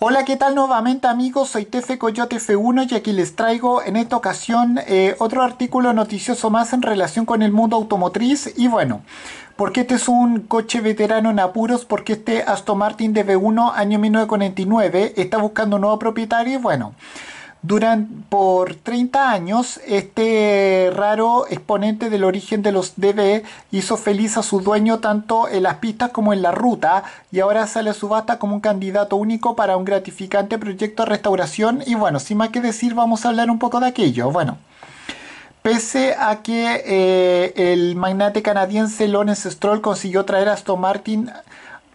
Hola, ¿qué tal nuevamente amigos? Soy Tefe Coyote F1 y aquí les traigo en esta ocasión eh, otro artículo noticioso más en relación con el mundo automotriz y bueno, porque este es un coche veterano en apuros, porque este Aston Martin DB1 año 1949 está buscando un nuevo propietario y bueno... Durante por 30 años, este raro exponente del origen de los DB hizo feliz a su dueño tanto en las pistas como en la ruta y ahora sale a subasta como un candidato único para un gratificante proyecto de restauración y bueno, sin más que decir vamos a hablar un poco de aquello. Bueno, Pese a que eh, el magnate canadiense Lawrence Stroll consiguió traer a Aston Martin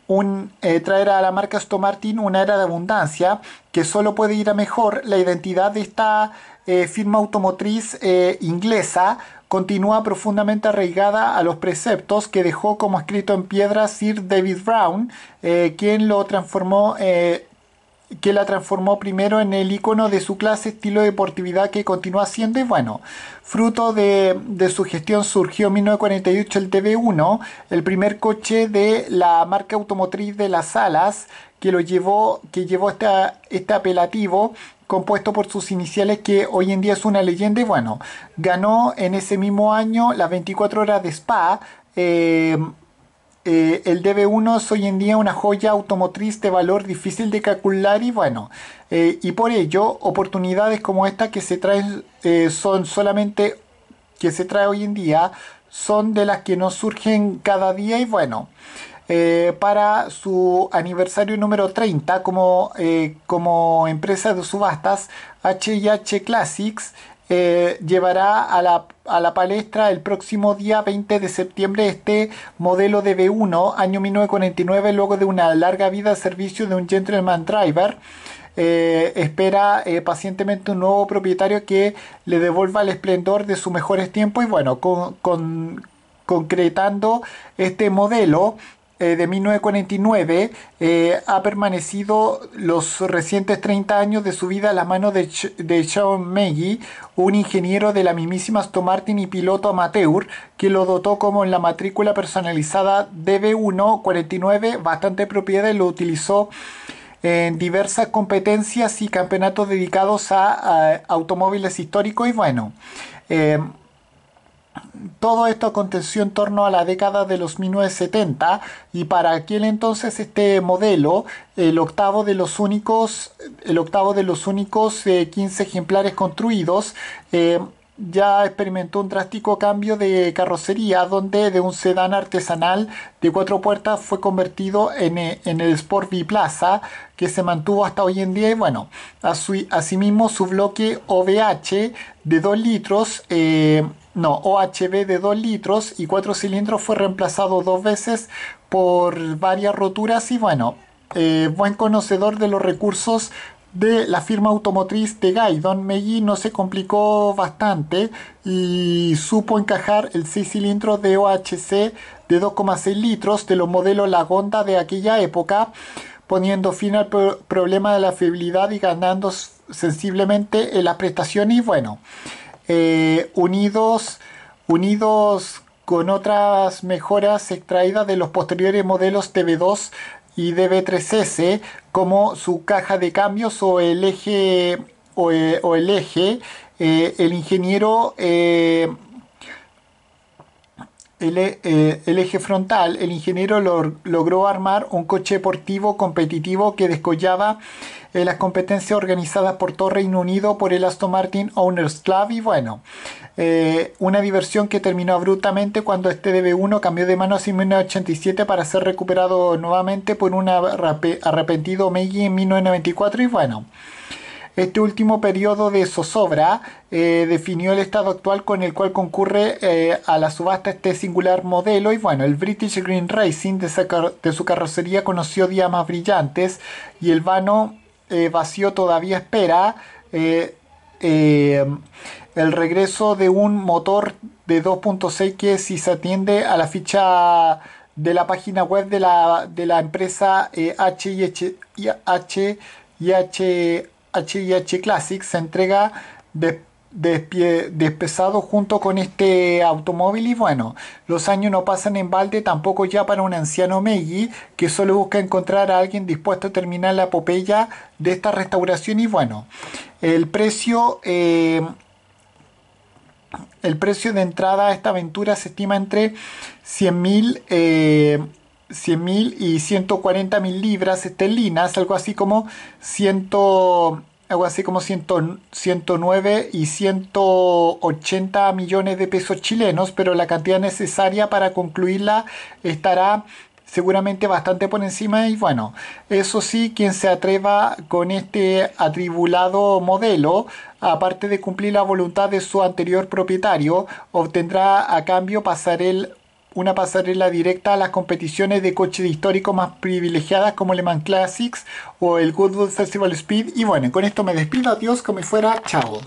un, eh, traer a la marca Aston Martin una era de abundancia que solo puede ir a mejor. La identidad de esta eh, firma automotriz eh, inglesa continúa profundamente arraigada a los preceptos que dejó como escrito en piedra Sir David Brown, quien lo transformó que la transformó primero en el icono de su clase, estilo deportividad que continúa siendo. Y bueno, fruto de, su gestión surgió en 1948 el TV1, el primer coche de la marca automotriz de las alas, que lo llevó, que llevó este apelativo compuesto por sus iniciales que hoy en día es una leyenda y bueno, ganó en ese mismo año las 24 horas de Spa, eh, eh, el DB1 es hoy en día una joya automotriz de valor difícil de calcular y bueno, eh, y por ello oportunidades como esta que se trae eh, son solamente que se trae hoy en día son de las que nos surgen cada día y bueno, para su aniversario número 30 como, como empresa de subastas, HH Classics eh, llevará a la, palestra el próximo día 20 de septiembre este modelo de B1 año 1949 luego de una larga vida de servicio de un gentleman driver eh, espera eh, pacientemente un nuevo propietario que le devuelva el esplendor de sus mejores tiempos y bueno con concretando este modelo eh, de 1949 eh, ha permanecido los recientes 30 años de su vida a las manos de, Sean Maggie, un ingeniero de la mismísima Aston Martin y piloto amateur, que lo dotó como en la matrícula personalizada DB149, bastante propiedad y lo utilizó en diversas competencias y campeonatos dedicados a, automóviles históricos y bueno. Eh, todo esto aconteció en torno a la década de los 1970 y para aquel entonces este modelo, el octavo de los únicos, el octavo de los únicos 15 eh, ejemplares construidos, eh, ya experimentó un drástico cambio de carrocería, donde de un sedán artesanal de cuatro puertas fue convertido en, eh, el Sport Plaza. que se mantuvo hasta hoy en día. Y bueno, asimismo su bloque OVH de 2 litros, eh, no, OHB de 2 litros y 4 cilindros fue reemplazado dos veces por varias roturas y bueno, eh, buen conocedor de los recursos de la firma automotriz de Guy. Don no se complicó bastante y supo encajar el 6 cilindros de OHC de 2,6 litros de los modelos Lagonda de aquella época, poniendo fin al problema de la fiabilidad y ganando sensiblemente en las prestaciones. Y bueno, eh, unidos, unidos con otras mejoras extraídas de los posteriores modelos TV2 y DB3S como su caja de cambios o el eje o, eh, el eje eh, el ingeniero eh, el, eje frontal, el ingeniero logró armar un coche deportivo competitivo que descollaba en las competencias organizadas por todo Reino Unido por el Aston Martin Owners Club y bueno, eh, una diversión que terminó abruptamente cuando este DB1 cambió de manos en 1987 para ser recuperado nuevamente por un arrepentido Meiji en 1994 y bueno. Este último periodo de zozobra eh, definió el estado actual con el cual concurre eh, a la subasta este singular modelo y bueno, el British Green Racing de, su carrocería conoció días más brillantes y el vano vacío todavía espera el regreso de un motor de 2.6 que si se atiende a la ficha de la página web de la, de la empresa H&H eh, H, H, H, Classics se entrega de, despesado junto con este automóvil y bueno, los años no pasan en balde tampoco ya para un anciano Meggy que solo busca encontrar a alguien dispuesto a terminar la epopeya de esta restauración y bueno, el precio... Eh, el precio de entrada a esta aventura se estima entre 100.000 eh, 100 y 140.000 libras esterlinas, algo así como 100, algo así como 109 y 180 millones de pesos chilenos, pero la cantidad necesaria para concluirla estará seguramente bastante por encima y bueno, eso sí, quien se atreva con este atribulado modelo aparte de cumplir la voluntad de su anterior propietario, obtendrá a cambio una pasarela directa a las competiciones de coches históricos más privilegiadas como Le Mans Classics o el Goodwood Festival Speed. Y bueno, con esto me despido, adiós, como fuera, chao.